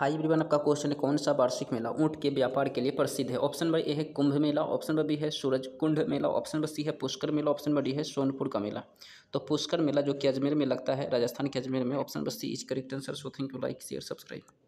high ब्रिवन आपका question है कौन सा वार्षिक मेला ऊँट के व्यापार के लिए प्रसिद्ध है ऑप्शन नंबर ए है Kumbh Mela option number B है Surajkund Mela option number C है Pushkar Mela option number D है सोनपुर का मेला तो पुष्कर मेला जो कि अजमेर में लगता है राजस्थान के अजमेर में option number C is correct answer so thank you like share subscribe